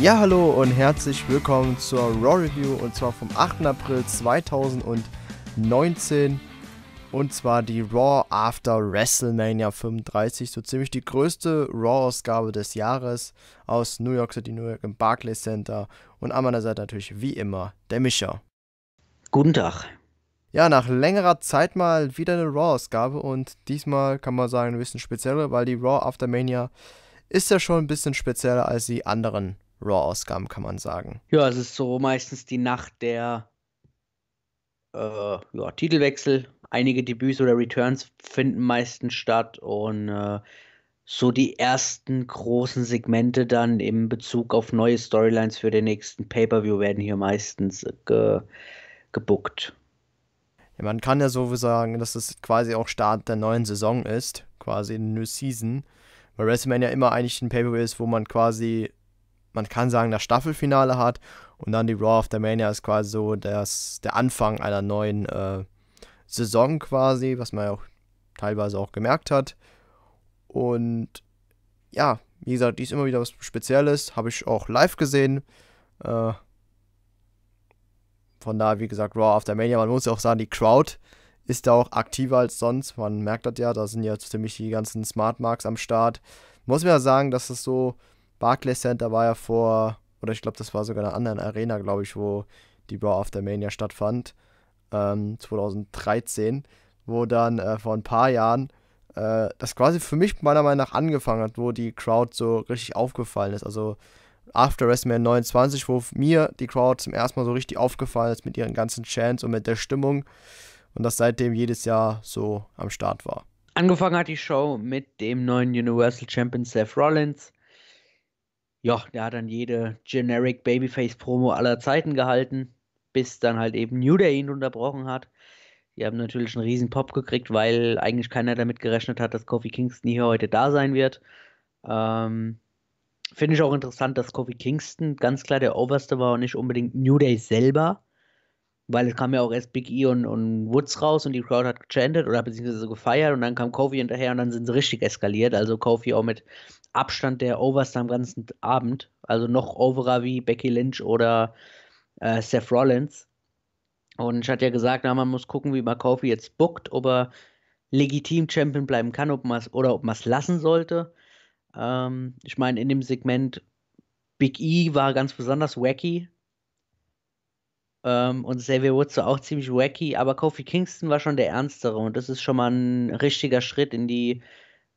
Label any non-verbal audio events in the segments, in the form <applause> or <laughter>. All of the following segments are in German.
Ja, hallo und herzlich willkommen zur Raw Review und zwar vom 8. April 2019 und zwar die Raw After WrestleMania 35, so ziemlich die größte Raw-Ausgabe des Jahres aus New York City, New York im Barclays Center und an meiner Seite natürlich wie immer der Mischer. Guten Tag. Ja, nach längerer Zeit mal wieder eine Raw-Ausgabe und diesmal kann man sagen ein bisschen spezieller, weil die Raw After Mania ist ja schon ein bisschen spezieller als die anderen Raw-Ausgaben, kann man sagen. Ja, es ist so meistens die Nacht der äh, ja, Titelwechsel. Einige Debüts oder Returns finden meistens statt und äh, so die ersten großen Segmente dann im Bezug auf neue Storylines für den nächsten Pay-Per-View werden hier meistens ge gebuckt. Ja, man kann ja so sagen, dass es quasi auch Start der neuen Saison ist, quasi eine New Season, weil WrestleMania immer eigentlich ein Pay-Per-View ist, wo man quasi man kann sagen, das Staffelfinale hat. Und dann die Raw of the Mania ist quasi so das, der Anfang einer neuen äh, Saison quasi, was man ja auch teilweise auch gemerkt hat. Und ja, wie gesagt, die ist immer wieder was Spezielles. Habe ich auch live gesehen. Äh, von daher, wie gesagt, Raw of the Mania. Man muss ja auch sagen, die Crowd ist da auch aktiver als sonst. Man merkt das ja, da sind ja ziemlich die ganzen Smart Marks am Start. Muss man ja sagen, dass es das so Barclays Center war ja vor, oder ich glaube, das war sogar in einer anderen Arena, glaube ich, wo die Brawl After Mania stattfand, ähm, 2013, wo dann äh, vor ein paar Jahren äh, das quasi für mich meiner Meinung nach angefangen hat, wo die Crowd so richtig aufgefallen ist. Also After WrestleMania 29, wo mir die Crowd zum ersten Mal so richtig aufgefallen ist mit ihren ganzen Chants und mit der Stimmung und das seitdem jedes Jahr so am Start war. Angefangen hat die Show mit dem neuen Universal Champion Seth Rollins, ja, der hat dann jede generic Babyface-Promo aller Zeiten gehalten, bis dann halt eben New Day ihn unterbrochen hat. Die haben natürlich einen riesen Pop gekriegt, weil eigentlich keiner damit gerechnet hat, dass Kofi Kingston hier heute da sein wird. Ähm, Finde ich auch interessant, dass Kofi Kingston ganz klar der Oberste war und nicht unbedingt New Day selber weil es kam ja auch erst Big E und, und Woods raus und die Crowd hat gechantet oder beziehungsweise gefeiert und dann kam Kofi hinterher und dann sind sie richtig eskaliert. Also Kofi auch mit Abstand der Overstar am ganzen Abend. Also noch overer wie Becky Lynch oder äh, Seth Rollins. Und ich hatte ja gesagt, na, man muss gucken, wie man Kofi jetzt bookt, ob er legitim Champion bleiben kann ob man's, oder ob man es lassen sollte. Ähm, ich meine, in dem Segment Big E war ganz besonders wacky. Ähm, und Xavier Woods war auch ziemlich wacky, aber Kofi Kingston war schon der Ernstere und das ist schon mal ein richtiger Schritt in die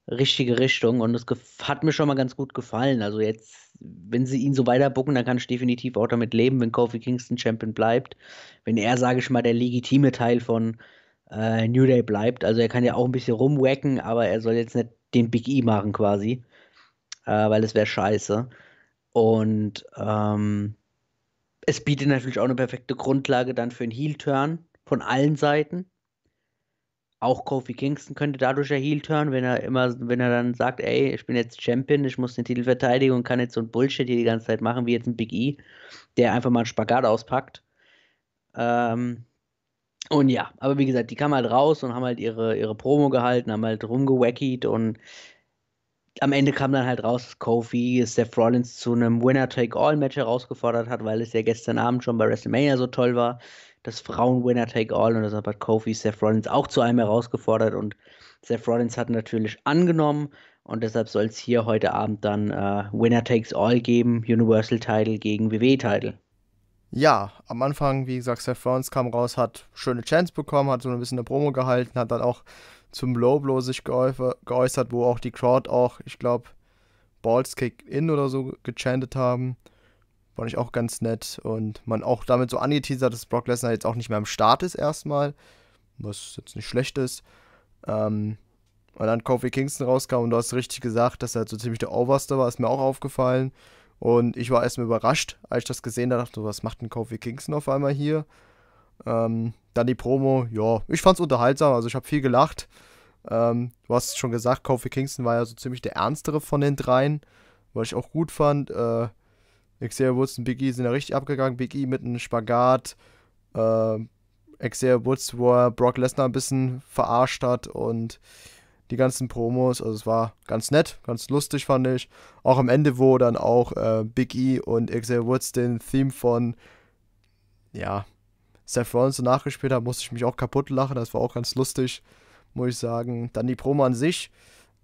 richtige Richtung und das hat mir schon mal ganz gut gefallen. Also jetzt, wenn sie ihn so weiterbucken, dann kann ich definitiv auch damit leben, wenn Kofi Kingston Champion bleibt. Wenn er, sage ich mal, der legitime Teil von äh, New Day bleibt. Also er kann ja auch ein bisschen rumwacken, aber er soll jetzt nicht den Big E machen quasi, äh, weil es wäre scheiße. Und ähm, es bietet natürlich auch eine perfekte Grundlage dann für einen Heel-Turn von allen Seiten. Auch Kofi Kingston könnte dadurch ja Heel turn, wenn er immer, wenn er dann sagt, ey, ich bin jetzt Champion, ich muss den Titel verteidigen und kann jetzt so ein Bullshit hier die ganze Zeit machen, wie jetzt ein Big E, der einfach mal einen Spagat auspackt. Ähm, und ja, aber wie gesagt, die kamen halt raus und haben halt ihre, ihre Promo gehalten, haben halt rumgewackied und am Ende kam dann halt raus, dass Kofi Seth Rollins zu einem Winner-Take-All-Match herausgefordert hat, weil es ja gestern Abend schon bei WrestleMania so toll war. Das Frauen-Winner-Take-All und deshalb hat Kofi Seth Rollins auch zu einem herausgefordert und Seth Rollins hat natürlich angenommen und deshalb soll es hier heute Abend dann äh, Winner Takes All geben, Universal-Title gegen WWE-Title. Ja, am Anfang, wie gesagt, Seth Rollins kam raus, hat schöne Chance bekommen, hat so ein bisschen eine Promo gehalten, hat dann auch zum Low Blow sich geäußert, wo auch die Crowd auch, ich glaube, Balls Kick In oder so gechantet haben. Fand ich auch ganz nett. Und man auch damit so angeteasert dass Brock Lesnar jetzt auch nicht mehr am Start ist erstmal. Was jetzt nicht schlecht ist. Ähm, und dann Kofi Kingston rauskam und du hast richtig gesagt, dass er so ziemlich der Overste war, ist mir auch aufgefallen. Und ich war erstmal überrascht, als ich das gesehen habe, dachte, was macht denn Kofi Kingston auf einmal hier? Ähm, dann die Promo, ja, ich fand's unterhaltsam, also ich habe viel gelacht. Ähm, du hast es schon gesagt, Kofi Kingston war ja so ziemlich der ernstere von den dreien, was ich auch gut fand. Äh, Xavier Woods und Big E sind ja richtig abgegangen. Big E mit einem Spagat. Äh, Xavier Woods, wo er Brock Lesnar ein bisschen verarscht hat und die ganzen Promos. Also es war ganz nett, ganz lustig fand ich. Auch am Ende, wo dann auch äh, Big E und Xavier Woods den Theme von ja, Seth Rollins so nachgespielt hat, musste ich mich auch kaputt lachen. Das war auch ganz lustig, muss ich sagen. Dann die Promo an sich.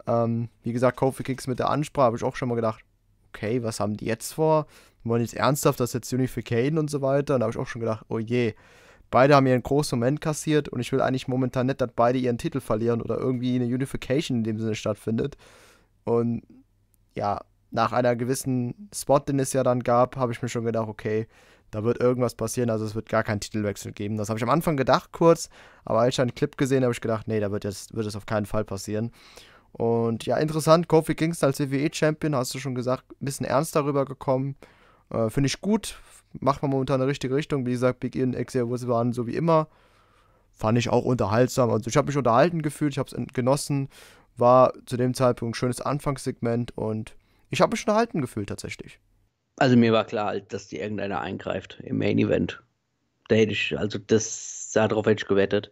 Ähm, wie gesagt, Kofi Kicks mit der Ansprache habe ich auch schon mal gedacht, okay, was haben die jetzt vor? Wollen die jetzt ernsthaft das jetzt unifizieren und so weiter. Und da habe ich auch schon gedacht, oh je. Beide haben ihren großen Moment kassiert und ich will eigentlich momentan nicht, dass beide ihren Titel verlieren oder irgendwie eine Unification in dem Sinne stattfindet. Und ja, nach einer gewissen Spot, den es ja dann gab, habe ich mir schon gedacht, okay, da wird irgendwas passieren, also es wird gar keinen Titelwechsel geben. Das habe ich am Anfang gedacht kurz, aber als ich einen Clip gesehen habe, habe ich gedacht, nee, da wird, jetzt, wird es auf keinen Fall passieren. Und ja, interessant, Kofi Kingston als WWE-Champion, hast du schon gesagt, ein bisschen ernst darüber gekommen. Äh, Finde ich gut, macht man momentan in die richtige Richtung. Wie gesagt, Big E und Xavier Woods waren so wie immer. Fand ich auch unterhaltsam. Also ich habe mich unterhalten gefühlt, ich habe es genossen. War zu dem Zeitpunkt ein schönes Anfangssegment und ich habe mich unterhalten gefühlt tatsächlich. Also mir war klar, halt, dass die irgendeiner eingreift im Main Event. Da hätte ich, also das, darauf hätte ich gewettet.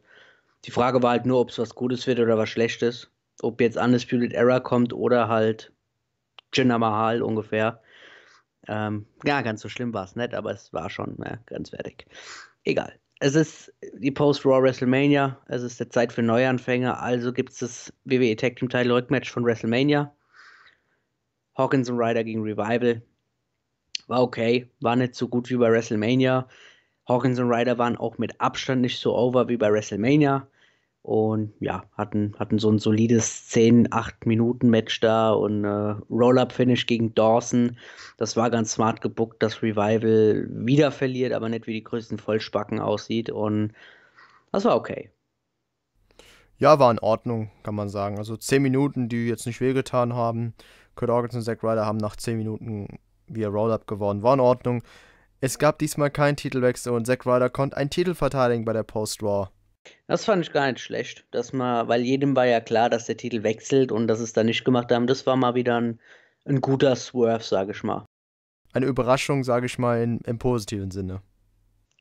Die Frage war halt nur, ob es was Gutes wird oder was Schlechtes. Ob jetzt Undisputed Era kommt oder halt Jinder Mahal ungefähr. Ähm, ja, ganz so schlimm war es nicht, aber es war schon ja, äh, grenzwertig. Egal. Es ist die Post-Raw WrestleMania. Es ist der Zeit für Neuanfänge. Also gibt es das WWE Tag Team Title Rückmatch von WrestleMania. Hawkins und Ryder gegen Revival war okay, war nicht so gut wie bei WrestleMania. Hawkins und Ryder waren auch mit Abstand nicht so over wie bei WrestleMania. Und ja, hatten, hatten so ein solides 10-8-Minuten-Match da und äh, Roll-Up-Finish gegen Dawson. Das war ganz smart gebuckt, dass Revival wieder verliert, aber nicht wie die größten Vollspacken aussieht. Und das war okay. Ja, war in Ordnung, kann man sagen. Also 10 Minuten, die jetzt nicht wehgetan haben. Kurt Hawkins und Zack Ryder haben nach 10 Minuten via Roll-Up geworden, War in Ordnung. Es gab diesmal keinen Titelwechsel und Zack Ryder konnte einen Titel verteidigen bei der Post-Raw. Das fand ich gar nicht schlecht, dass man, weil jedem war ja klar, dass der Titel wechselt und dass es da nicht gemacht haben. Das war mal wieder ein, ein guter Swerve, sage ich mal. Eine Überraschung, sage ich mal, in, im positiven Sinne.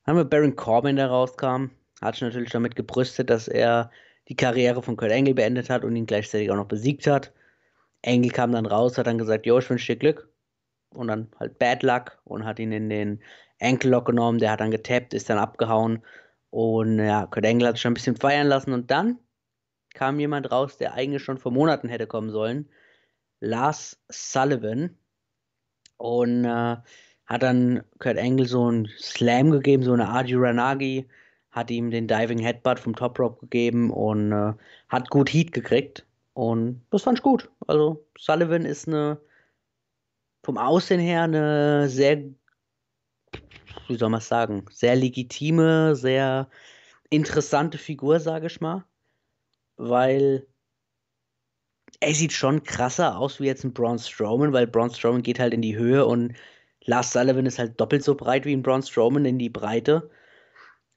Haben wir Baron Corbin, der rauskam, hat sich natürlich damit gebrüstet, dass er die Karriere von Kurt Engel beendet hat und ihn gleichzeitig auch noch besiegt hat. Engel kam dann raus, hat dann gesagt, jo, ich wünsche dir Glück und dann halt Bad Luck und hat ihn in den Ankle genommen. Der hat dann getappt, ist dann abgehauen. Und ja, Kurt Angle hat sich schon ein bisschen feiern lassen. Und dann kam jemand raus, der eigentlich schon vor Monaten hätte kommen sollen. Lars Sullivan. Und äh, hat dann Kurt Angle so einen Slam gegeben, so eine Adi Ranagi. Hat ihm den Diving Headbutt vom Top Rope gegeben und äh, hat gut Heat gekriegt. Und das fand ich gut. Also Sullivan ist eine vom Aussehen her eine sehr, wie soll man es sagen, sehr legitime, sehr interessante Figur, sage ich mal. Weil er sieht schon krasser aus wie jetzt ein Braun Strowman, weil Braun Strowman geht halt in die Höhe und Lars Sullivan ist halt doppelt so breit wie ein Braun Strowman in die Breite.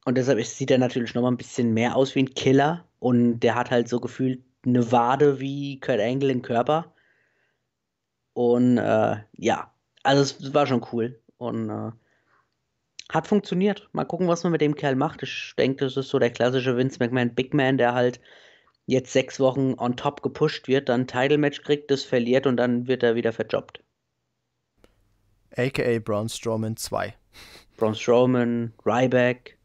Und deshalb sieht er natürlich nochmal ein bisschen mehr aus wie ein Killer. Und der hat halt so gefühlt eine Wade wie Kurt Angle im Körper. Und äh, ja, also es war schon cool. Und äh, hat funktioniert. Mal gucken, was man mit dem Kerl macht. Ich denke, das ist so der klassische Vince McMahon Big Man, der halt jetzt sechs Wochen on top gepusht wird, dann Title Match kriegt, das verliert und dann wird er wieder verjobbt. AKA Braun Strowman 2. Braun Strowman, Ryback.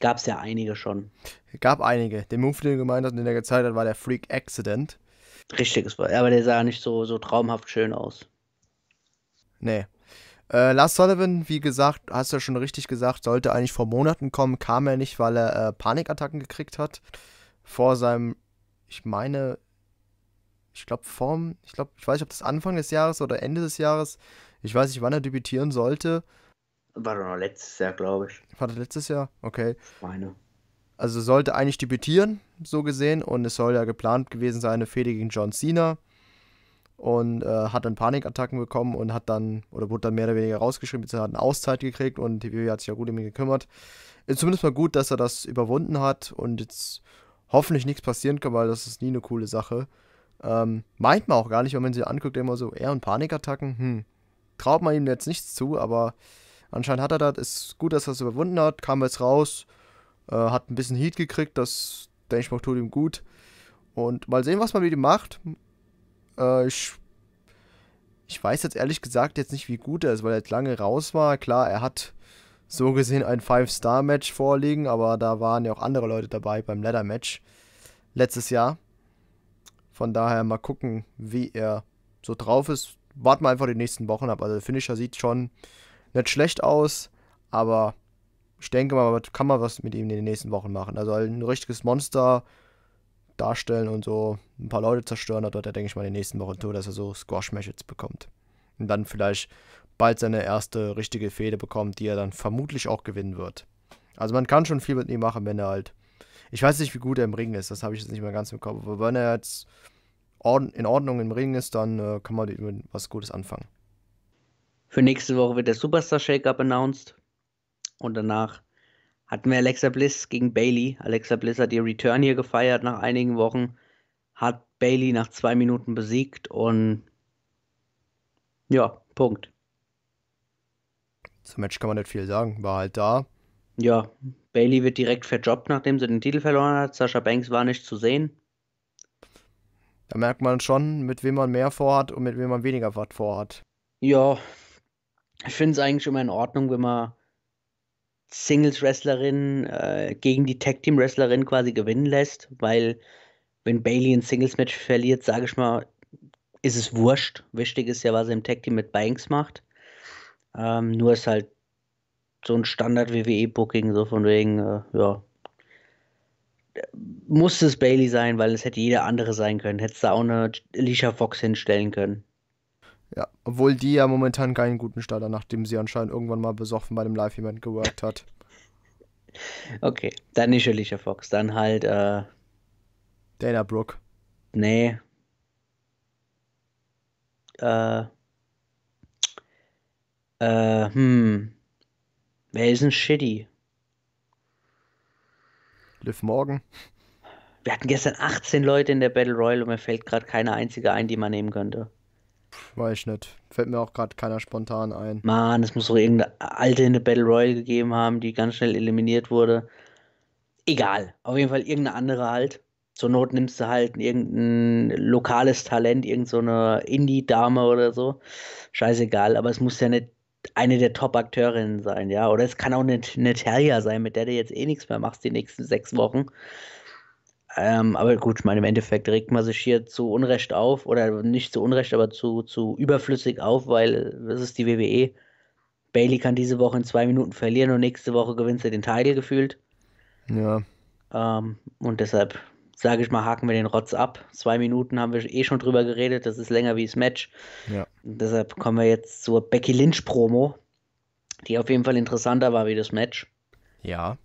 Gab es ja einige schon. Gab einige. Den Move, den du gemeint hast und den er gezeigt hat, war der Freak Accident. Richtiges Wort. Aber der sah nicht so, so traumhaft schön aus. Nee. Äh, Lars Sullivan, wie gesagt, hast du ja schon richtig gesagt, sollte eigentlich vor Monaten kommen, kam er nicht, weil er äh, Panikattacken gekriegt hat. Vor seinem, ich meine, ich glaube, vorm, ich glaube, ich weiß nicht, ob das Anfang des Jahres oder Ende des Jahres, ich weiß nicht, wann er debütieren sollte. War doch noch letztes Jahr, glaube ich. War das letztes Jahr? Okay. Ich meine. Also sollte eigentlich debütieren, so gesehen. Und es soll ja geplant gewesen sein, eine Fehde gegen John Cena. Und äh, hat dann Panikattacken bekommen und hat dann, oder wurde dann mehr oder weniger rausgeschrieben, beziehungsweise hat eine Auszeit gekriegt und die WWE hat sich ja gut um ihn gekümmert. Ist zumindest mal gut, dass er das überwunden hat und jetzt hoffentlich nichts passieren kann, weil das ist nie eine coole Sache. Ähm, meint man auch gar nicht, wenn man sie anguckt, immer so, er und Panikattacken, hm, traut man ihm jetzt nichts zu, aber anscheinend hat er das, ist gut, dass er es das überwunden hat, kam jetzt raus, äh, hat ein bisschen Heat gekriegt, das denke ich mal tut ihm gut. Und mal sehen, was man mit ihm macht. Äh, ich, ich weiß jetzt ehrlich gesagt jetzt nicht, wie gut er ist, weil er jetzt lange raus war. Klar, er hat so gesehen ein 5-Star-Match vorliegen, aber da waren ja auch andere Leute dabei beim Ladder-Match letztes Jahr. Von daher mal gucken, wie er so drauf ist. Warten wir einfach die nächsten Wochen ab. Also der Finisher sieht schon nicht schlecht aus, aber ich denke mal, kann man was mit ihm in den nächsten Wochen machen. Also ein richtiges Monster darstellen und so ein paar Leute zerstören, da wird er, denke ich mal, in den nächsten Wochen tun, dass er so Squash-Matches bekommt. Und dann vielleicht bald seine erste richtige Fehde bekommt, die er dann vermutlich auch gewinnen wird. Also man kann schon viel mit ihm machen, wenn er halt. Ich weiß nicht, wie gut er im Ring ist, das habe ich jetzt nicht mehr ganz im Kopf. Aber wenn er jetzt in Ordnung im Ring ist, dann äh, kann man mit was Gutes anfangen. Für nächste Woche wird der Superstar Shake-Up announced. Und danach hatten wir Alexa Bliss gegen Bailey. Alexa Bliss hat ihr Return hier gefeiert nach einigen Wochen, hat Bailey nach zwei Minuten besiegt und ja, Punkt. Zum Match kann man nicht viel sagen, war halt da. Ja, Bailey wird direkt verjobbt, nachdem sie den Titel verloren hat. Sascha Banks war nicht zu sehen. Da merkt man schon, mit wem man mehr vorhat und mit wem man weniger was vorhat. Ja, ich finde es eigentlich immer in Ordnung, wenn man Singles-Wrestlerin äh, gegen die Tag-Team-Wrestlerin quasi gewinnen lässt, weil wenn Bailey ein Singles-Match verliert, sage ich mal, ist es wurscht. Wichtig ist ja, was er im Tag-Team mit Banks macht. Ähm, nur ist halt so ein Standard-WWE-Booking, so von wegen, äh, ja. Musste es Bailey sein, weil es hätte jeder andere sein können. Hättest du auch eine Alicia Fox hinstellen können. Ja, obwohl die ja momentan keinen guten Start hat, nachdem sie anscheinend irgendwann mal besoffen bei dem Live-Event geworkt hat. Okay, dann nicht Alicia Fox, dann halt äh, Dana Brooke. Nee. Äh, äh, hm. Wer ist denn Shitty? Liv Morgan. Wir hatten gestern 18 Leute in der Battle Royale und mir fällt gerade keine einzige ein, die man nehmen könnte. Pff, weiß ich nicht. Fällt mir auch gerade keiner spontan ein. Mann, es muss doch irgendeine alte in der Battle Royale gegeben haben, die ganz schnell eliminiert wurde. Egal. Auf jeden Fall irgendeine andere halt. Zur Not nimmst du halt irgendein lokales Talent, irgendeine so Indie-Dame oder so. Scheißegal, aber es muss ja nicht eine der Top-Akteurinnen sein, ja. Oder es kann auch eine, eine Terrier sein, mit der du jetzt eh nichts mehr machst die nächsten sechs Wochen. Ähm, aber gut, ich meine, im Endeffekt regt man sich hier zu Unrecht auf oder nicht zu Unrecht, aber zu, zu überflüssig auf, weil das äh, ist die WWE. Bailey kann diese Woche in zwei Minuten verlieren und nächste Woche gewinnt sie den Titel gefühlt. Ja. Ähm, und deshalb sage ich mal, haken wir den Rotz ab. Zwei Minuten haben wir eh schon drüber geredet, das ist länger wie das Match. Ja. Deshalb kommen wir jetzt zur Becky Lynch Promo, die auf jeden Fall interessanter war wie das Match. Ja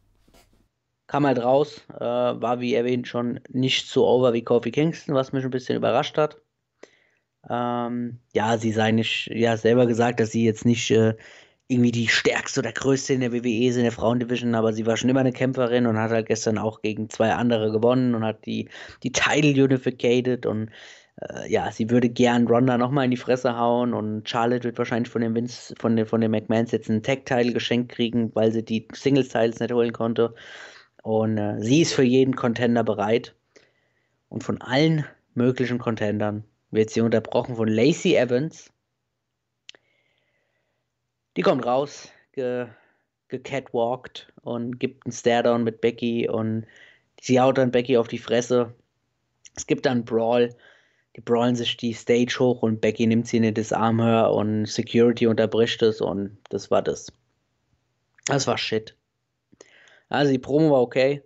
kam halt raus, äh, war wie erwähnt schon nicht so over wie Kofi Kingston, was mich ein bisschen überrascht hat. Ähm, ja, sie sei nicht, ja, selber gesagt, dass sie jetzt nicht äh, irgendwie die stärkste oder größte in der WWE ist, in der Frauendivision, aber sie war schon immer eine Kämpferin und hat halt gestern auch gegen zwei andere gewonnen und hat die, die Title unificated und äh, ja, sie würde gern Ronda nochmal in die Fresse hauen und Charlotte wird wahrscheinlich von dem Vince, von den, von den McMahons jetzt einen Tag-Title geschenkt kriegen, weil sie die Singles-Titles nicht holen konnte. Und äh, sie ist für jeden Contender bereit. Und von allen möglichen Contendern wird sie unterbrochen von Lacey Evans. Die kommt raus, ge gecatwalkt und gibt einen Staredown mit Becky und sie haut dann Becky auf die Fresse. Es gibt dann Brawl. Die brawlen sich die Stage hoch und Becky nimmt sie in das Armhör und Security unterbricht es und das war das. Das war Shit. Also die Promo war okay.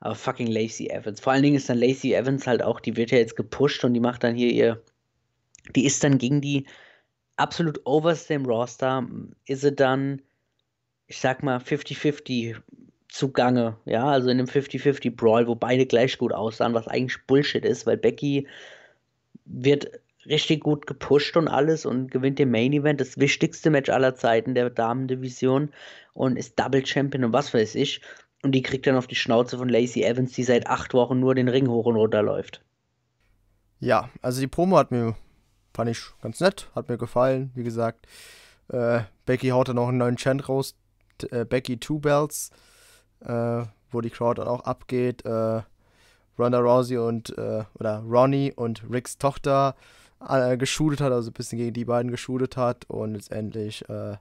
Aber fucking Lacey Evans. Vor allen Dingen ist dann Lacey Evans halt auch, die wird ja jetzt gepusht und die macht dann hier ihr. Die ist dann gegen die absolut oberste im Roster. Ist sie dann, ich sag mal, 50-50 zugange. Ja, also in einem 50-50 Brawl, wo beide gleich gut aussahen, was eigentlich Bullshit ist, weil Becky wird richtig gut gepusht und alles und gewinnt den Main Event, das wichtigste Match aller Zeiten der Damendivision und ist Double Champion und was weiß ich. Und die kriegt dann auf die Schnauze von Lacey Evans, die seit acht Wochen nur den Ring hoch und runter läuft. Ja, also die Promo hat mir, fand ich ganz nett, hat mir gefallen, wie gesagt. Äh, Becky haut dann noch einen neuen Chant raus, äh, Becky Two Bells, äh, wo die Crowd dann auch abgeht. Äh, Ronda Rousey und, äh, oder Ronnie und Ricks Tochter äh, geschudet hat, also ein bisschen gegen die beiden geschudet hat und letztendlich äh,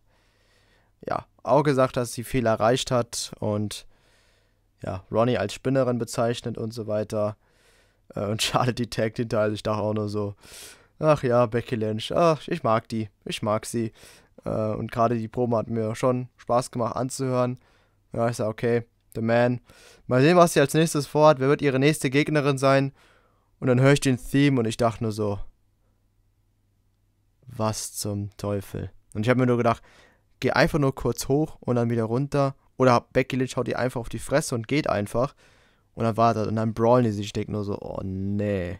ja, auch gesagt, dass sie viel erreicht hat und ja, Ronnie als Spinnerin bezeichnet und so weiter. Äh, und schade <laughs> die Tag hinter, also ich dachte auch nur so, ach ja, Becky Lynch, ach, ich mag die, ich mag sie. Äh, und gerade die Probe hat mir schon Spaß gemacht anzuhören. Ja, ich sag, okay, The Man. Mal sehen, was sie als nächstes vorhat, wer wird ihre nächste Gegnerin sein. Und dann höre ich den Theme und ich dachte nur so, was zum Teufel? Und ich habe mir nur gedacht, geh einfach nur kurz hoch und dann wieder runter. Oder Becky Lynch haut ihr einfach auf die Fresse und geht einfach. Und dann wartet. Und dann brawlen die sich. Ich denke nur so, oh nee.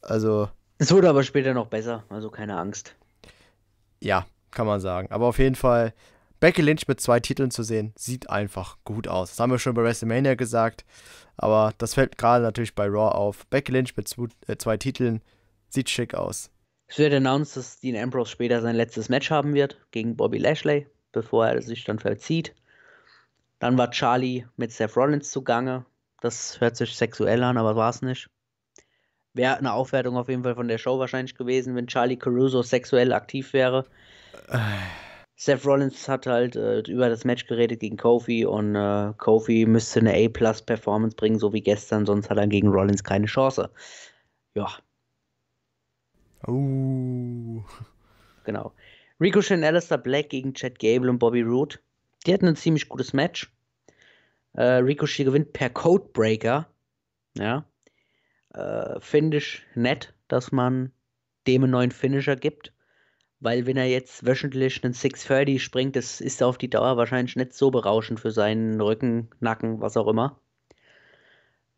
Also. Es wurde aber später noch besser. Also keine Angst. Ja, kann man sagen. Aber auf jeden Fall, Becky Lynch mit zwei Titeln zu sehen, sieht einfach gut aus. Das haben wir schon bei WrestleMania gesagt. Aber das fällt gerade natürlich bei Raw auf. Becky Lynch mit zwei, äh, zwei Titeln sieht schick aus. Es wird announced, dass Dean Ambrose später sein letztes Match haben wird gegen Bobby Lashley, bevor er sich dann verzieht. Dann war Charlie mit Seth Rollins zugange. Das hört sich sexuell an, aber war es nicht. Wäre eine Aufwertung auf jeden Fall von der Show wahrscheinlich gewesen, wenn Charlie Caruso sexuell aktiv wäre. Äh. Seth Rollins hat halt äh, über das Match geredet gegen Kofi und äh, Kofi müsste eine A-Plus-Performance bringen, so wie gestern, sonst hat er gegen Rollins keine Chance. Ja, Oh. Genau. Ricochet und Alistair Black gegen Chad Gable und Bobby Roode. Die hatten ein ziemlich gutes Match. Äh, Ricochet gewinnt per Codebreaker. Ja. Äh, Finde ich nett, dass man dem einen neuen Finisher gibt. Weil wenn er jetzt wöchentlich einen 630 springt, das ist auf die Dauer wahrscheinlich nicht so berauschend für seinen Rücken, Nacken, was auch immer.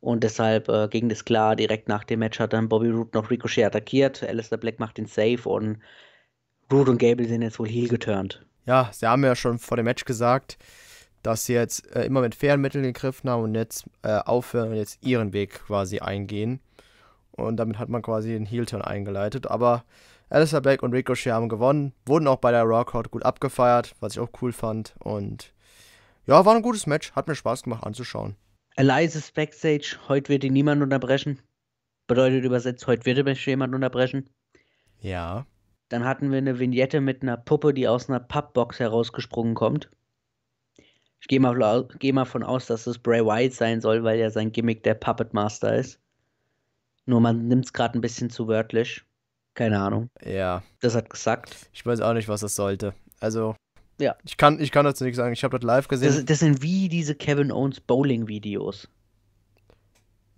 Und deshalb äh, ging das klar. Direkt nach dem Match hat dann Bobby Root noch Ricochet attackiert. Alistair Black macht den Save und Root und Gable sind jetzt wohl heel geturnt. Ja, sie haben ja schon vor dem Match gesagt, dass sie jetzt äh, immer mit fairen Mitteln gegriffen haben und jetzt äh, aufhören und jetzt ihren Weg quasi eingehen. Und damit hat man quasi den Heel-Turn eingeleitet. Aber Alistair Black und Ricochet haben gewonnen, wurden auch bei der Raw Crowd gut abgefeiert, was ich auch cool fand. Und ja, war ein gutes Match, hat mir Spaß gemacht anzuschauen. Elias Backstage, heute wird ihn niemand unterbrechen. Bedeutet übersetzt, heute wird mich jemand unterbrechen. Ja. Dann hatten wir eine Vignette mit einer Puppe, die aus einer Pappbox herausgesprungen kommt. Ich gehe mal, geh mal von aus, dass es Bray Wyatt sein soll, weil ja sein Gimmick der Puppet Master ist. Nur man nimmt es gerade ein bisschen zu wörtlich. Keine Ahnung. Ja. Das hat gesagt. Ich weiß auch nicht, was das sollte. Also, ja. Ich kann, ich kann dazu nichts sagen. Ich habe das live gesehen. Das, das, sind wie diese Kevin Owens Bowling-Videos.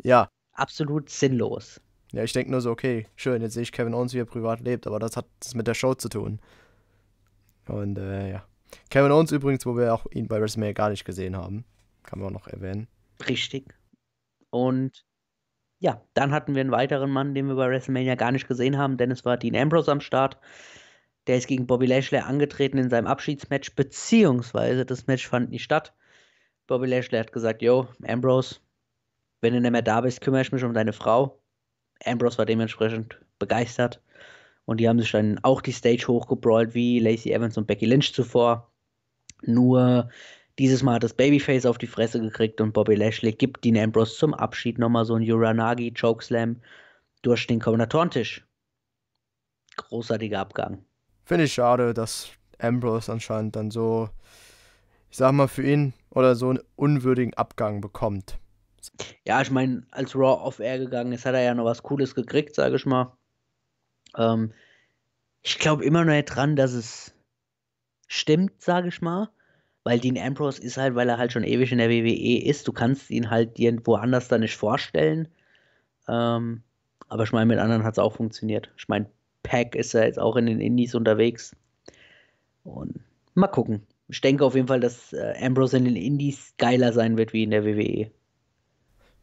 Ja. Absolut sinnlos. Ja, ich denke nur so, okay, schön, jetzt sehe ich Kevin Owens, wie er privat lebt, aber das hat es mit der Show zu tun. Und äh, ja. Kevin Owens übrigens, wo wir auch ihn bei WrestleMania gar nicht gesehen haben. Kann man auch noch erwähnen. Richtig. Und ja, dann hatten wir einen weiteren Mann, den wir bei WrestleMania gar nicht gesehen haben, denn es war Dean Ambrose am Start. Der ist gegen Bobby Lashley angetreten in seinem Abschiedsmatch, beziehungsweise das Match fand nicht statt. Bobby Lashley hat gesagt, yo, Ambrose, wenn du nicht mehr da bist, kümmere ich mich um deine Frau. Ambrose war dementsprechend begeistert. Und die haben sich dann auch die Stage hochgebrawlt, wie Lacey Evans und Becky Lynch zuvor. Nur dieses Mal hat das Babyface auf die Fresse gekriegt und Bobby Lashley gibt Dean Ambrose zum Abschied nochmal so einen Uranagi Chokeslam durch den Kombinatorentisch. Großartiger Abgang. Finde ich schade, dass Ambrose anscheinend dann so, ich sag mal, für ihn oder so einen unwürdigen Abgang bekommt. Ja, ich meine, als Raw off-air gegangen ist, hat er ja noch was Cooles gekriegt, sage ich mal. Ähm, ich glaube immer noch nicht dran, dass es stimmt, sage ich mal. Weil Dean Ambrose ist halt, weil er halt schon ewig in der WWE ist, du kannst ihn halt irgendwo anders da nicht vorstellen. Ähm, aber ich meine, mit anderen hat es auch funktioniert. Ich meine, Pack ist er jetzt auch in den Indies unterwegs. Und mal gucken. Ich denke auf jeden Fall, dass äh, Ambrose in den Indies geiler sein wird wie in der WWE.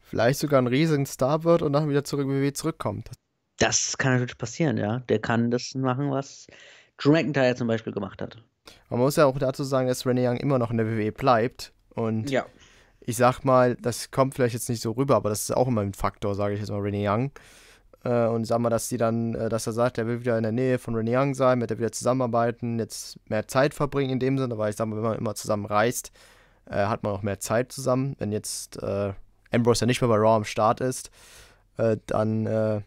Vielleicht sogar ein riesigen Star wird und dann wieder zurück in die WWE zurückkommt. Das kann natürlich passieren, ja. Der kann das machen, was Drew McIntyre zum Beispiel gemacht hat. Man muss ja auch dazu sagen, dass Renee Young immer noch in der WWE bleibt. Und ja. ich sag mal, das kommt vielleicht jetzt nicht so rüber, aber das ist auch immer ein Faktor, sage ich jetzt mal, Renee Young. Äh, und sagen wir, dass sie dann, äh, dass er sagt, er will wieder in der Nähe von Renee Young sein, mit der wieder zusammenarbeiten, jetzt mehr Zeit verbringen in dem Sinne, weil ich sag mal, wenn man immer zusammen reist, äh, hat man auch mehr Zeit zusammen. Wenn jetzt äh, Ambrose ja nicht mehr bei Raw am Start ist, äh, dann.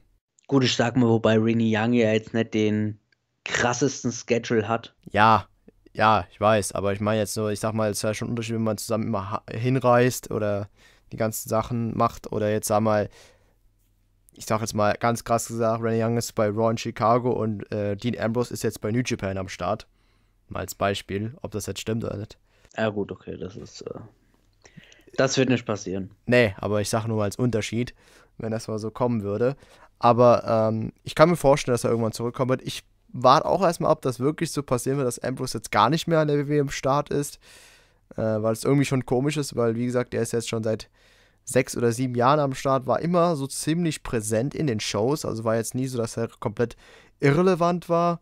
Gut, ich sag mal, wobei Renee Young ja jetzt nicht den krassesten Schedule hat. Ja, ja, ich weiß, aber ich meine jetzt nur, ich sag mal, es ist ja schon ein Unterschied, wenn man zusammen immer hinreist oder die ganzen Sachen macht oder jetzt sag mal, ich sag jetzt mal ganz krass gesagt, Renny Young ist bei Raw in Chicago und äh, Dean Ambrose ist jetzt bei New Japan am Start. Mal als Beispiel, ob das jetzt stimmt oder nicht. Ja, gut, okay, das ist. Äh, das wird nicht passieren. Nee, aber ich sage nur mal als Unterschied, wenn das mal so kommen würde. Aber ähm, ich kann mir vorstellen, dass er irgendwann zurückkommen wird. Ich warte auch erstmal ab, dass wirklich so passieren wird, dass Ambrose jetzt gar nicht mehr an der WWE im Start ist. Äh, weil es irgendwie schon komisch ist, weil, wie gesagt, der ist jetzt schon seit sechs oder sieben Jahren am Start, war immer so ziemlich präsent in den Shows. Also war jetzt nie so, dass er komplett irrelevant war.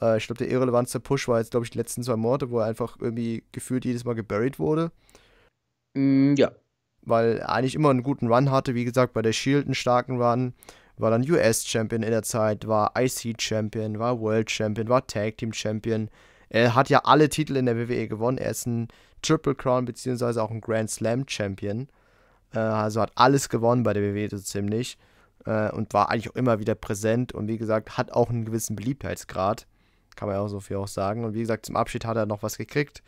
Äh, ich glaube, der irrelevanteste Push war jetzt, glaube ich, die letzten zwei Monate, wo er einfach irgendwie gefühlt jedes Mal geburied wurde. Mm, ja. Weil er eigentlich immer einen guten Run hatte, wie gesagt, bei der Shield einen starken Run war dann US-Champion in der Zeit, war IC-Champion, war World-Champion, war Tag-Team-Champion. Er hat ja alle Titel in der WWE gewonnen. Er ist ein Triple Crown beziehungsweise auch ein Grand Slam-Champion. Äh, also hat alles gewonnen bei der WWE so ziemlich äh, und war eigentlich auch immer wieder präsent und wie gesagt, hat auch einen gewissen Beliebtheitsgrad. Kann man ja auch so viel auch sagen. Und wie gesagt, zum Abschied hat er noch was gekriegt.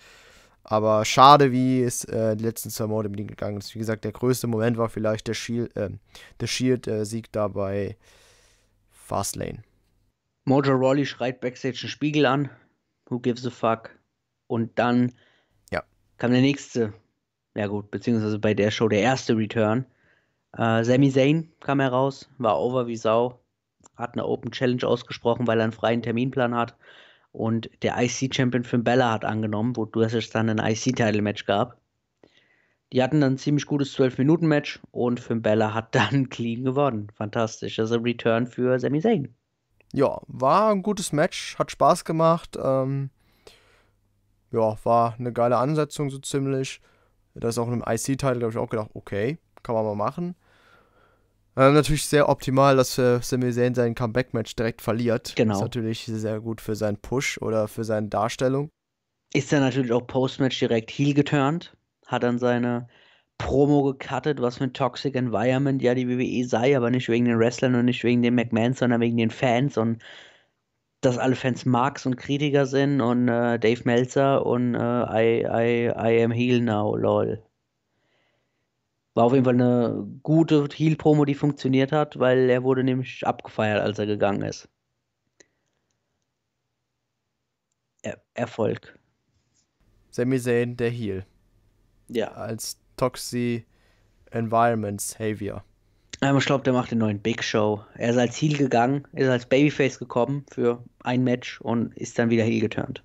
Aber schade, wie es äh, die letzten zwei Monate mit ihm gegangen ist. Wie gesagt, der größte Moment war vielleicht der Shield-Sieg äh, der Shield, äh, Sieg da bei Fastlane. Mojo Rawley schreit Backstage den Spiegel an. Who gives a fuck? Und dann ja. kam der nächste ja gut, beziehungsweise bei der Show der erste Return. Äh, Sami Zayn kam heraus, war over wie Sau, hat eine Open Challenge ausgesprochen, weil er einen freien Terminplan hat. Und der IC-Champion Finn Bella hat angenommen, wodurch es dann ein IC-Title-Match gab. Die hatten dann ein ziemlich gutes 12-Minuten-Match und Finn Bella hat <laughs> dann clean gewonnen. Fantastisch. Also Return für Sami Zayn. Ja, war ein gutes Match, hat Spaß gemacht. Ähm, ja, war eine geile Ansetzung so ziemlich. Das ist auch in einem IC-Title, glaube ich, auch gedacht, okay, kann man mal machen. Ähm, natürlich sehr optimal, dass äh, Sami Zayn sein Comeback-Match direkt verliert. Genau. Ist natürlich sehr gut für seinen Push oder für seine Darstellung. Ist dann natürlich auch Post-Match direkt heel geturnt, hat dann seine Promo gecuttet, was mit Toxic Environment ja die WWE sei, aber nicht wegen den Wrestlern und nicht wegen den McMahons, sondern wegen den Fans und dass alle Fans Marx und Kritiker sind und äh, Dave Meltzer und äh, I, I, I am Heal now, lol. War auf jeden Fall eine gute Heal-Promo, die funktioniert hat, weil er wurde nämlich abgefeiert, als er gegangen ist. Er Erfolg. Sammy Zayn, der Heal. Ja. Als Toxi Environment Savior. Ähm, ich glaube, der macht den neuen Big Show. Er ist als Heel gegangen, ist als Babyface gekommen für ein Match und ist dann wieder Heel geturnt.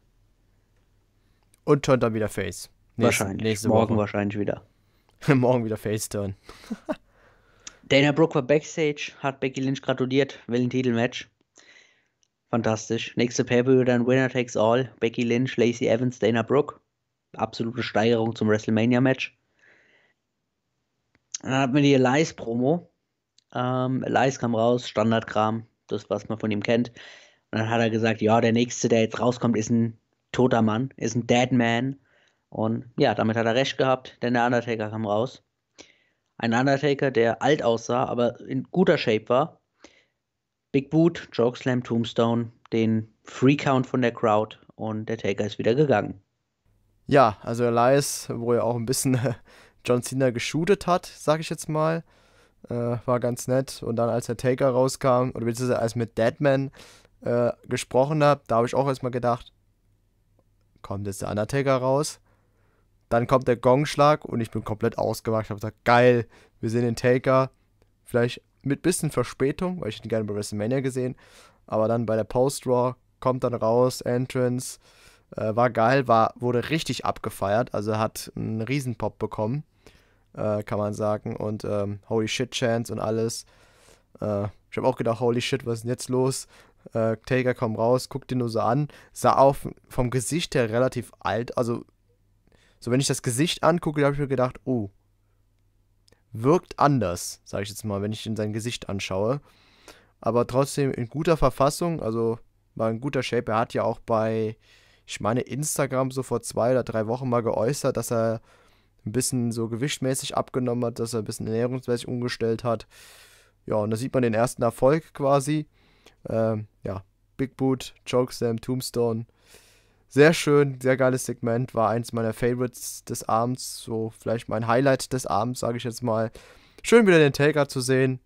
Und turnt dann wieder Face. Nächste, wahrscheinlich. Nächste Morgen Woche. wahrscheinlich wieder. <laughs> Morgen wieder Face turn. <laughs> Dana Brooke war Backstage, hat Becky Lynch gratuliert, will ein Titelmatch. Fantastisch. Nächste pay dann Winner Takes All. Becky Lynch, Lacey Evans, Dana Brooke. Absolute Steigerung zum WrestleMania-Match. Dann hat man die Elias-Promo. Ähm, Leis kam raus, Standardkram, das, was man von ihm kennt. Und dann hat er gesagt, ja, der nächste, der jetzt rauskommt, ist ein toter Mann, ist ein Dead Man. Und ja, damit hat er recht gehabt, denn der Undertaker kam raus. Ein Undertaker, der alt aussah, aber in guter Shape war. Big Boot, Jokeslam, Tombstone, den Free Count von der Crowd und der Taker ist wieder gegangen. Ja, also Elias, wo er auch ein bisschen <laughs> John Cena geshootet hat, sag ich jetzt mal, äh, war ganz nett. Und dann, als der Taker rauskam, oder beziehungsweise als ich mit Deadman äh, gesprochen habe, da habe ich auch erstmal gedacht, kommt jetzt der Undertaker raus. Dann kommt der Gongschlag und ich bin komplett ausgewacht. Ich habe gesagt, geil, wir sehen den Taker. Vielleicht mit bisschen Verspätung, weil ich ihn gerne bei WrestleMania gesehen. Aber dann bei der Post-Raw kommt dann raus, Entrance. Äh, war geil, war, wurde richtig abgefeiert. Also hat einen Riesenpop bekommen äh, kann man sagen. Und ähm, Holy Shit Chance und alles. Äh, ich habe auch gedacht, Holy Shit, was ist denn jetzt los? Äh, Taker kam raus, guckt den nur so an. Sah auch vom Gesicht her relativ alt. Also, so wenn ich das Gesicht angucke, habe ich mir gedacht, oh, wirkt anders, sage ich jetzt mal, wenn ich in sein Gesicht anschaue. Aber trotzdem in guter Verfassung, also war in guter Shape. Er hat ja auch bei, ich meine, Instagram so vor zwei oder drei Wochen mal geäußert, dass er ein bisschen so gewichtmäßig abgenommen hat, dass er ein bisschen ernährungsmäßig umgestellt hat. Ja, und da sieht man den ersten Erfolg quasi. Ähm, ja, Big Boot, Chokeslam, Tombstone. Sehr schön, sehr geiles Segment. War eins meiner Favorites des Abends. So vielleicht mein Highlight des Abends, sage ich jetzt mal. Schön wieder den Taker zu sehen.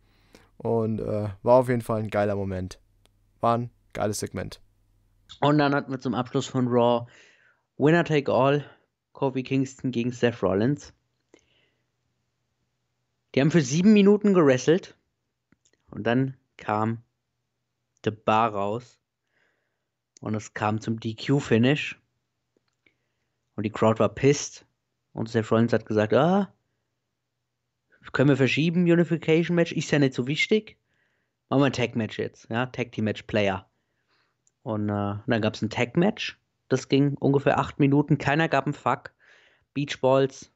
Und äh, war auf jeden Fall ein geiler Moment. War ein geiles Segment. Und dann hatten wir zum Abschluss von Raw Winner Take All Kofi Kingston gegen Seth Rollins. Die haben für sieben Minuten gerasselt und dann kam The Bar raus und es kam zum DQ-Finish und die Crowd war pissed und Seth Rollins hat gesagt, ah, können wir verschieben, Unification Match, ist ja nicht so wichtig. Machen wir ein Tag Match jetzt, ja, Tag Team Match Player. Und, äh, und dann gab es ein Tag Match das ging ungefähr acht Minuten. Keiner gab einen Fuck. Beach Balls,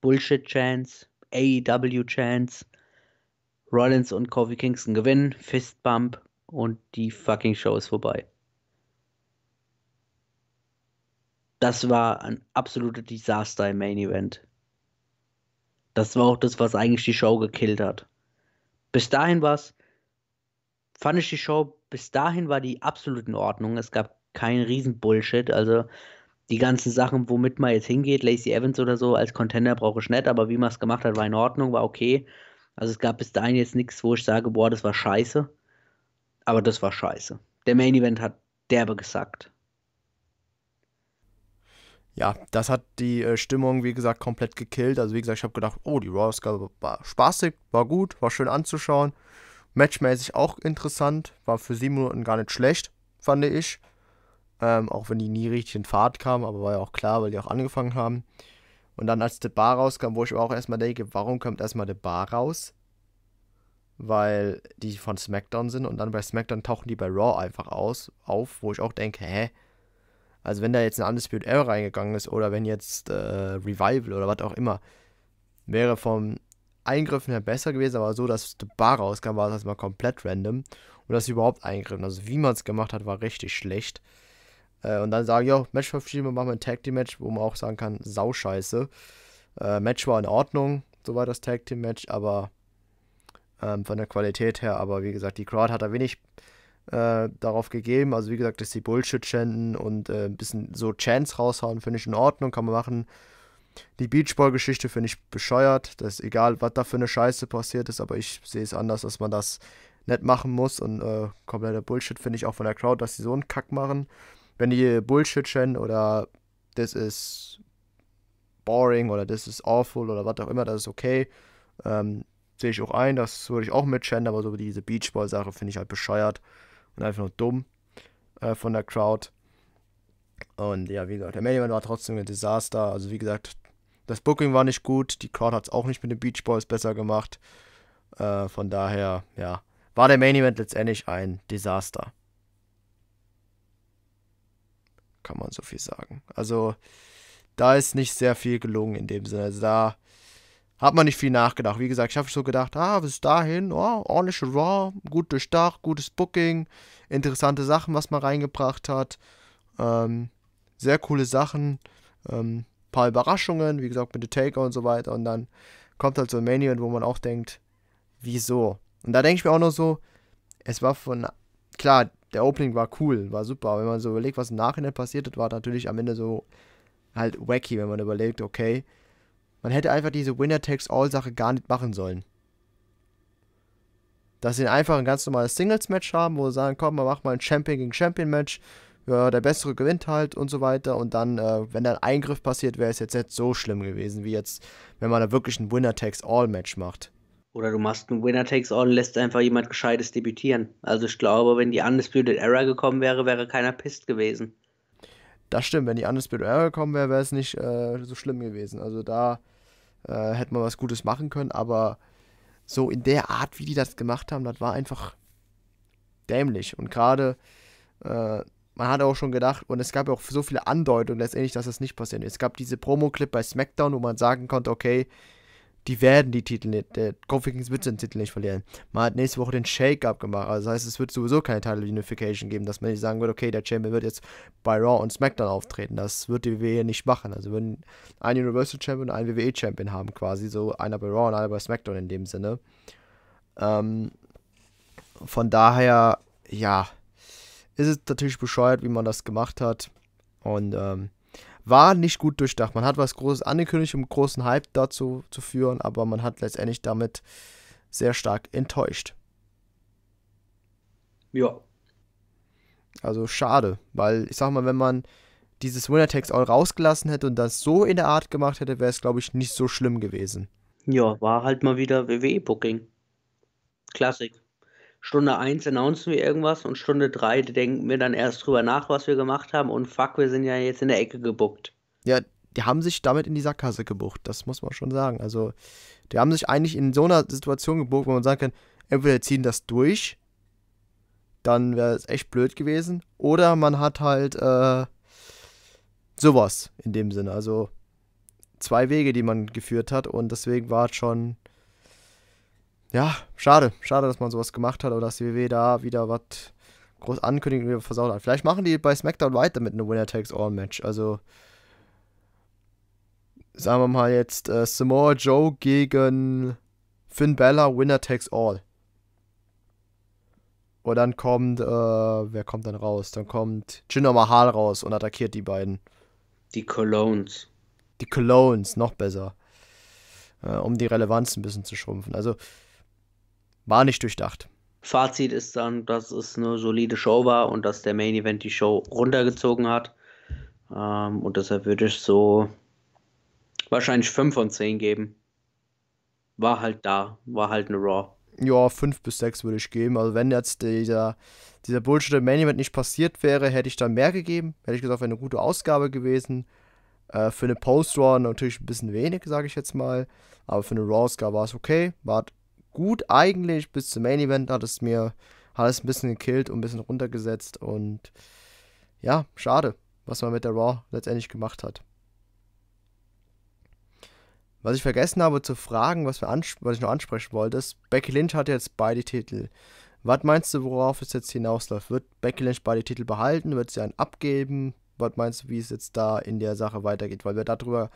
Bullshit Chance, AEW Chance. Rollins und Kofi Kingston gewinnen, Fistbump und die fucking Show ist vorbei. Das war ein absoluter Desaster im Main Event. Das war auch das, was eigentlich die Show gekillt hat. Bis dahin war es, fand ich die Show, bis dahin war die absolut in Ordnung. Es gab kein Riesenbullshit. Also die ganzen Sachen, womit man jetzt hingeht, Lacey Evans oder so, als Contender brauche ich nicht, aber wie man es gemacht hat, war in Ordnung, war okay. Also es gab bis dahin jetzt nichts, wo ich sage, boah, das war scheiße. Aber das war scheiße. Der Main Event hat derbe gesagt. Ja, das hat die äh, Stimmung, wie gesagt, komplett gekillt. Also wie gesagt, ich habe gedacht, oh, die Raw-Ausgabe war spaßig, war gut, war schön anzuschauen. Matchmäßig auch interessant, war für sieben Minuten gar nicht schlecht, fand ich. Ähm, auch wenn die nie richtig in Fahrt kamen, aber war ja auch klar, weil die auch angefangen haben. Und dann als der Bar rauskam, wo ich mir auch erstmal denke, warum kommt erstmal der Bar raus? Weil die von SmackDown sind und dann bei SmackDown tauchen die bei Raw einfach aus, auf, wo ich auch denke, hä? Also wenn da jetzt ein Undisputed Era reingegangen ist oder wenn jetzt äh, Revival oder was auch immer, wäre vom Eingriffen her besser gewesen, aber so, dass der Bar rauskam, war es erstmal komplett random und dass sie überhaupt eingriffen. Also wie man es gemacht hat, war richtig schlecht. Äh, und dann sagen, ja, Match verschieben, wir ein Tag Team Match, wo man auch sagen kann, sauscheiße. Äh, Match war in Ordnung, so war das Tag Team Match, aber ähm, von der Qualität her, aber wie gesagt, die Crowd hat da wenig äh, darauf gegeben. Also wie gesagt, dass die Bullshit chanten und äh, ein bisschen so Chance raushauen, finde ich in Ordnung, kann man machen. Die Beachball-Geschichte finde ich bescheuert. Das ist egal, was da für eine Scheiße passiert ist, aber ich sehe es anders, dass man das nicht machen muss. Und äh, kompletter Bullshit finde ich auch von der Crowd, dass sie so einen Kack machen wenn die Bullshitchen oder das ist boring oder das ist awful oder was auch immer, das ist okay. Ähm, sehe ich auch ein, das würde ich auch mitchatten, aber so diese Beachball-Sache finde ich halt bescheuert und einfach nur dumm äh, von der Crowd. Und ja, wie gesagt, der Main Event war trotzdem ein Desaster. Also wie gesagt, das Booking war nicht gut, die Crowd hat es auch nicht mit den Beach Boys besser gemacht. Äh, von daher, ja, war der Main Event letztendlich ein Desaster kann man so viel sagen. Also da ist nicht sehr viel gelungen in dem Sinne. Also da hat man nicht viel nachgedacht. Wie gesagt, ich habe so gedacht, ah, bis dahin, oh, ordentliche Raw, gut durchdacht, gutes Booking, interessante Sachen, was man reingebracht hat. Ähm, sehr coole Sachen, ähm, paar Überraschungen, wie gesagt, mit The Taker und so weiter. Und dann kommt halt so ein Main wo man auch denkt, wieso? Und da denke ich mir auch noch so, es war von, klar, der Opening war cool, war super. wenn man so überlegt, was im Nachhinein passiert ist, war natürlich am Ende so halt wacky, wenn man überlegt, okay, man hätte einfach diese Winner-Takes-All-Sache gar nicht machen sollen. Dass sie einfach ein ganz normales Singles-Match haben, wo sie sagen, komm, man macht mal ein Champion gegen Champion-Match, ja, der Bessere gewinnt halt und so weiter. Und dann, äh, wenn da ein Eingriff passiert, wäre es jetzt nicht so schlimm gewesen, wie jetzt, wenn man da wirklich ein Winner-Takes-All-Match macht. Oder du machst einen Winner Takes All und lässt einfach jemand Gescheites debütieren. Also ich glaube, wenn die Undisputed Era gekommen wäre, wäre keiner pissed gewesen. Das stimmt, wenn die Undisputed Era gekommen wäre, wäre es nicht äh, so schlimm gewesen. Also da äh, hätte man was Gutes machen können, aber so in der Art, wie die das gemacht haben, das war einfach dämlich. Und gerade, äh, man hat auch schon gedacht, und es gab ja auch so viele Andeutungen letztendlich, dass das nicht passiert. Es gab diese Promo-Clip bei SmackDown, wo man sagen konnte, okay, die werden die Titel nicht, der Go Vikings wird den Titel nicht verlieren. Man hat nächste Woche den Shake-Up gemacht, also das heißt, es wird sowieso keine Title Unification geben, dass man nicht sagen wird, okay, der Champion wird jetzt bei Raw und SmackDown auftreten, das wird die WWE nicht machen, also würden ein Universal Champion und ein WWE Champion haben quasi, so einer bei Raw und einer bei SmackDown in dem Sinne. Ähm, von daher, ja, ist es natürlich bescheuert, wie man das gemacht hat und ähm, war nicht gut durchdacht. Man hat was Großes angekündigt, um großen Hype dazu zu führen, aber man hat letztendlich damit sehr stark enttäuscht. Ja. Also schade, weil ich sag mal, wenn man dieses Winner Takes All rausgelassen hätte und das so in der Art gemacht hätte, wäre es, glaube ich, nicht so schlimm gewesen. Ja, war halt mal wieder WWE-Booking. Klassik. Stunde 1 announcen wir irgendwas und Stunde 3 denken wir dann erst drüber nach, was wir gemacht haben und fuck, wir sind ja jetzt in der Ecke gebuckt. Ja, die haben sich damit in die Sackgasse gebucht, das muss man schon sagen. Also, die haben sich eigentlich in so einer Situation gebucht, wo man sagen kann, entweder ziehen das durch, dann wäre es echt blöd gewesen, oder man hat halt äh, sowas in dem Sinne. Also zwei Wege, die man geführt hat und deswegen war es schon ja, schade. Schade, dass man sowas gemacht hat oder dass die WWE da wieder was groß ankündigt und wieder versaut hat. Vielleicht machen die bei SmackDown weiter mit einem Winner-Takes-All-Match. Also, sagen wir mal jetzt äh, Samoa Joe gegen Finn Bella, Winner takes all. Und dann kommt, äh, wer kommt dann raus? Dann kommt Jinder Mahal raus und attackiert die beiden. Die Colognes. Die Colognes, noch besser. Äh, um die Relevanz ein bisschen zu schrumpfen. Also, war nicht durchdacht. Fazit ist dann, dass es eine solide Show war und dass der Main Event die Show runtergezogen hat. Ähm, und deshalb würde ich so wahrscheinlich 5 von 10 geben. War halt da, war halt eine Raw. Ja, 5 bis 6 würde ich geben. Also wenn jetzt dieser, dieser Bullshit im Main Event nicht passiert wäre, hätte ich da mehr gegeben. Hätte ich gesagt, wäre eine gute Ausgabe gewesen. Äh, für eine Post-Raw natürlich ein bisschen wenig, sage ich jetzt mal. Aber für eine Raw-Ausgabe war es okay. War gut eigentlich bis zum Main Event hat es mir hat es ein bisschen gekillt und ein bisschen runtergesetzt und ja, schade, was man mit der Raw letztendlich gemacht hat. Was ich vergessen habe zu fragen, was, was ich noch ansprechen wollte, ist, Becky Lynch hat jetzt beide Titel. Was meinst du, worauf es jetzt hinausläuft? Wird Becky Lynch beide Titel behalten? Wird sie einen abgeben? Was meinst du, wie es jetzt da in der Sache weitergeht? Weil wir darüber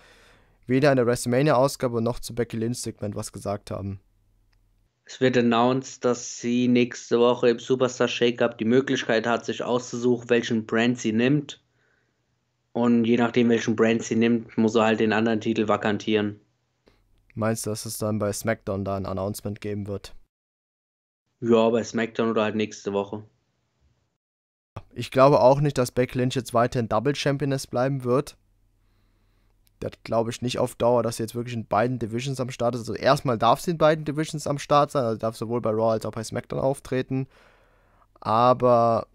weder in der WrestleMania-Ausgabe noch zu Becky Lynch-Segment was gesagt haben. Es wird announced, dass sie nächste Woche im Superstar Shake-Up die Möglichkeit hat, sich auszusuchen, welchen Brand sie nimmt. Und je nachdem, welchen Brand sie nimmt, muss er halt den anderen Titel vakantieren. Meinst du, dass es dann bei SmackDown da ein Announcement geben wird? Ja, bei SmackDown oder halt nächste Woche. Ich glaube auch nicht, dass Beck Lynch jetzt weiterhin Double Championess bleiben wird. Der hat, glaube ich, nicht auf Dauer, dass er jetzt wirklich in beiden Divisions am Start ist. Also erstmal darf es in beiden Divisions am Start sein, also darf sowohl bei Raw als auch bei SmackDown auftreten. Aber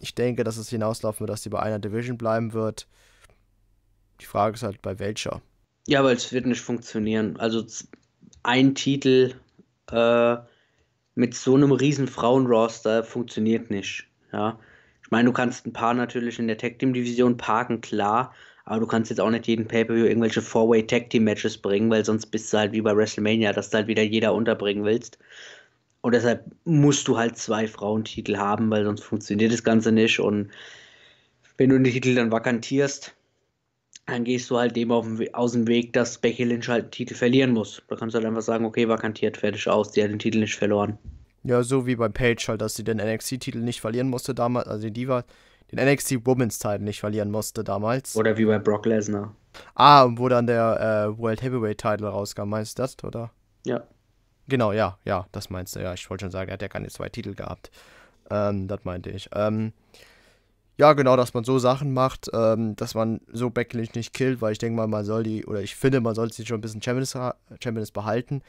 ich denke, dass es hinauslaufen wird, dass sie bei einer Division bleiben wird. Die Frage ist halt, bei welcher. Ja, weil es wird nicht funktionieren. Also ein Titel äh, mit so einem riesen Frauenroster funktioniert nicht. Ja. Ich meine, du kannst ein paar natürlich in der Tag Team Division parken, klar, aber du kannst jetzt auch nicht jeden Pay-Per-View irgendwelche Four-Way Tag Team Matches bringen, weil sonst bist du halt wie bei WrestleMania, dass du halt wieder jeder unterbringen willst. Und deshalb musst du halt zwei Frauentitel haben, weil sonst funktioniert das Ganze nicht. Und wenn du den Titel dann vakantierst, dann gehst du halt dem auf den, aus dem Weg, dass Becky Lynch halt den Titel verlieren muss. Da kannst du halt einfach sagen, okay, vakantiert, fertig aus, die hat den Titel nicht verloren. Ja, so wie bei Paige halt, dass sie den NXT-Titel nicht verlieren musste damals, also die war den NXT Women's Title nicht verlieren musste damals. Oder wie bei Brock Lesnar. Ah, und wo dann der äh, World Heavyweight Title rauskam, meinst du das, oder? Ja. Genau, ja, ja, das meinst du, ja. Ich wollte schon sagen, er hat ja keine zwei Titel gehabt. Ähm, das meinte ich. Ähm, ja, genau, dass man so Sachen macht, ähm, dass man so Backlash nicht killt, weil ich denke mal, man soll die, oder ich finde, man sollte sie schon ein bisschen Champions, äh, Champions behalten.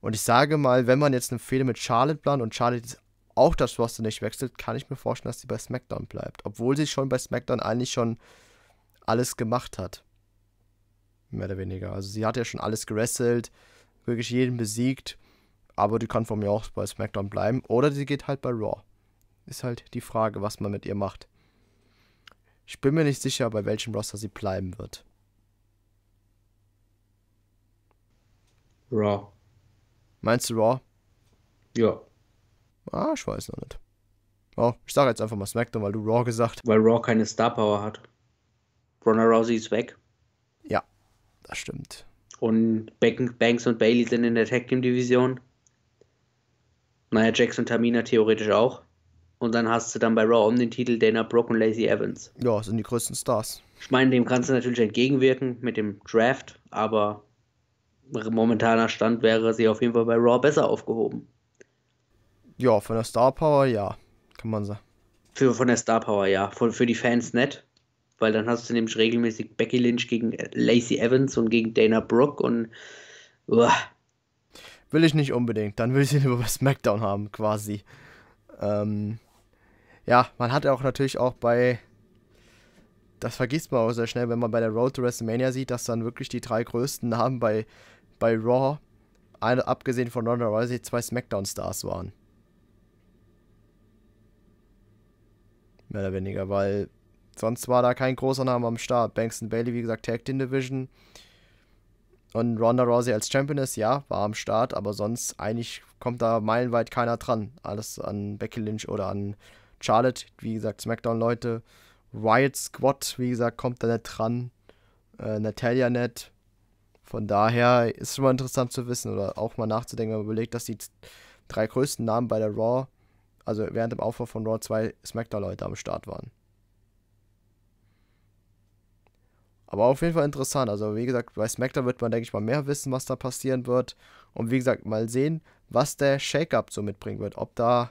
Und ich sage mal, wenn man jetzt eine Fehde mit Charlotte plant und Charlotte ist auch das Roster nicht wechselt, kann ich mir vorstellen, dass sie bei SmackDown bleibt. Obwohl sie schon bei SmackDown eigentlich schon alles gemacht hat. Mehr oder weniger. Also sie hat ja schon alles gerasselt, wirklich jeden besiegt. Aber die kann von mir auch bei SmackDown bleiben. Oder sie geht halt bei Raw. Ist halt die Frage, was man mit ihr macht. Ich bin mir nicht sicher, bei welchem Roster sie bleiben wird. Raw. Meinst du Raw? Ja. Ah, ich weiß noch nicht. Oh, ich sage jetzt einfach mal SmackDown, weil du Raw gesagt Weil Raw keine Star Power hat. Ronda Rousey ist weg. Ja, das stimmt. Und Banks und Bailey sind in der Tag Team Division. Naja, Jackson und Tamina theoretisch auch. Und dann hast du dann bei Raw um den Titel Dana Brooke und Lacey Evans. Ja, sind die größten Stars. Ich meine, dem kannst du natürlich entgegenwirken mit dem Draft, aber momentaner Stand wäre sie auf jeden Fall bei Raw besser aufgehoben. Ja, von der Star Power ja, kann man sagen. Für, von der Star Power ja, von, für die Fans nett, weil dann hast du nämlich regelmäßig Becky Lynch gegen äh, Lacey Evans und gegen Dana Brooke und. Uah. Will ich nicht unbedingt, dann will ich ihn <laughs> über SmackDown haben, quasi. Ähm, ja, man hat ja auch natürlich auch bei das vergisst man auch sehr schnell, wenn man bei der Road to WrestleMania sieht, dass dann wirklich die drei größten Namen bei, bei Raw, eine, abgesehen von Ronda Rousey, zwei SmackDown-Stars waren. Mehr oder weniger, weil sonst war da kein großer Name am Start. Banks Bankston Bailey, wie gesagt, Tag Team Division. Und Ronda Rousey als Championess, ja, war am Start, aber sonst eigentlich kommt da meilenweit keiner dran. Alles an Becky Lynch oder an Charlotte, wie gesagt, SmackDown-Leute. Riot Squad, wie gesagt, kommt da nicht dran. Äh, Natalia nicht. Von daher ist schon mal interessant zu wissen oder auch mal nachzudenken, wenn man überlegt, dass die drei größten Namen bei der Raw also während dem Aufbau von Raw zwei SmackDown-Leute am Start waren. Aber auf jeden Fall interessant. Also, wie gesagt, bei SmackDown wird man, denke ich mal, mehr wissen, was da passieren wird. Und wie gesagt, mal sehen, was der Shake-Up so mitbringen wird. Ob da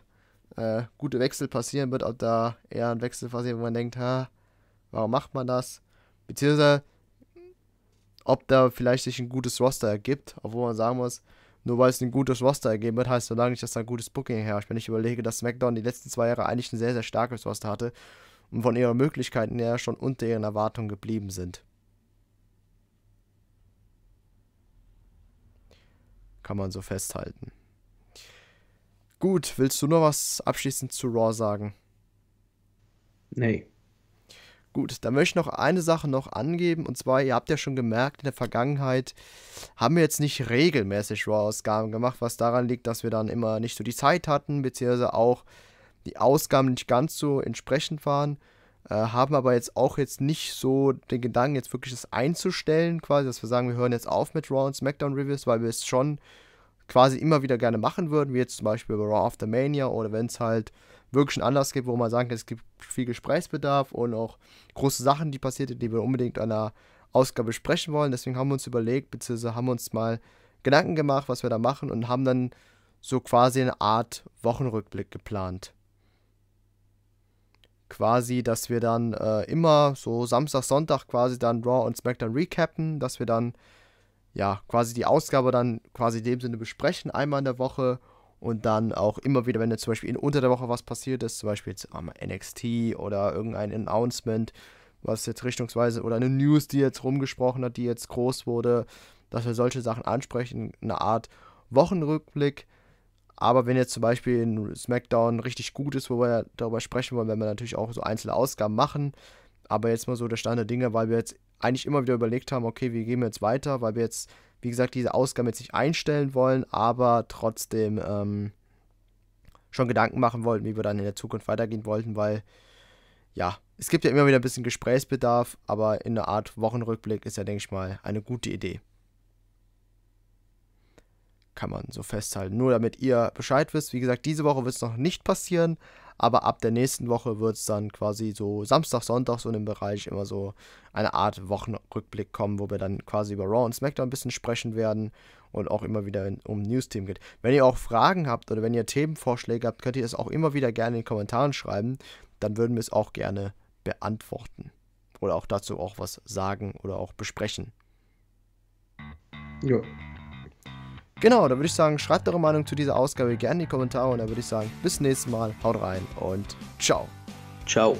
äh, gute Wechsel passieren wird, ob da eher ein Wechsel passiert, wo man denkt, ha, warum macht man das? Beziehungsweise, ob da vielleicht sich ein gutes Roster ergibt, obwohl man sagen muss, nur weil es ein gutes Roster ergeben wird, heißt so lange nicht, dass da ein gutes Booking herrscht. Wenn ich überlege, dass SmackDown die letzten zwei Jahre eigentlich ein sehr, sehr starkes Roster hatte und von ihren Möglichkeiten her schon unter ihren Erwartungen geblieben sind. Kann man so festhalten. Gut, willst du noch was abschließend zu Raw sagen? Nee. Gut, da möchte ich noch eine Sache noch angeben. Und zwar, ihr habt ja schon gemerkt, in der Vergangenheit haben wir jetzt nicht regelmäßig Raw-Ausgaben gemacht, was daran liegt, dass wir dann immer nicht so die Zeit hatten, beziehungsweise auch die Ausgaben nicht ganz so entsprechend waren. Äh, haben aber jetzt auch jetzt nicht so den Gedanken, jetzt wirklich das einzustellen, quasi, dass wir sagen, wir hören jetzt auf mit Raw und SmackDown Reviews, weil wir es schon quasi immer wieder gerne machen würden, wie jetzt zum Beispiel bei Raw After Mania oder wenn es halt wirklich einen Anlass gibt, wo man sagen kann, es gibt viel Gesprächsbedarf und auch große Sachen, die passiert, sind, die wir unbedingt an der Ausgabe sprechen wollen. Deswegen haben wir uns überlegt, beziehungsweise haben wir uns mal Gedanken gemacht, was wir da machen und haben dann so quasi eine Art Wochenrückblick geplant. Quasi, dass wir dann äh, immer so Samstag, Sonntag quasi dann Raw und SmackDown recappen, dass wir dann ja, quasi die Ausgabe dann quasi in dem Sinne besprechen, einmal in der Woche und dann auch immer wieder, wenn jetzt zum Beispiel in unter der Woche was passiert ist, zum Beispiel jetzt am NXT oder irgendein Announcement, was jetzt richtungsweise oder eine News, die jetzt rumgesprochen hat, die jetzt groß wurde, dass wir solche Sachen ansprechen, eine Art Wochenrückblick. Aber wenn jetzt zum Beispiel in SmackDown richtig gut ist, wo wir darüber sprechen wollen, werden wir natürlich auch so einzelne Ausgaben machen. Aber jetzt mal so der Stand der Dinge, weil wir jetzt eigentlich immer wieder überlegt haben, okay, wie gehen wir jetzt weiter, weil wir jetzt, wie gesagt, diese Ausgaben jetzt nicht einstellen wollen, aber trotzdem ähm, schon Gedanken machen wollten, wie wir dann in der Zukunft weitergehen wollten, weil ja, es gibt ja immer wieder ein bisschen Gesprächsbedarf, aber in einer Art Wochenrückblick ist ja, denke ich mal, eine gute Idee kann man so festhalten. Nur damit ihr Bescheid wisst, wie gesagt, diese Woche wird es noch nicht passieren, aber ab der nächsten Woche wird es dann quasi so Samstag, Sonntag so in dem Bereich immer so eine Art Wochenrückblick kommen, wo wir dann quasi über Raw und SmackDown ein bisschen sprechen werden und auch immer wieder um News-Themen geht. Wenn ihr auch Fragen habt oder wenn ihr Themenvorschläge habt, könnt ihr es auch immer wieder gerne in den Kommentaren schreiben, dann würden wir es auch gerne beantworten oder auch dazu auch was sagen oder auch besprechen. Ja. Genau, da würde ich sagen, schreibt eure Meinung zu dieser Ausgabe gerne in die Kommentare und dann würde ich sagen, bis nächstes Mal, haut rein und ciao. Ciao.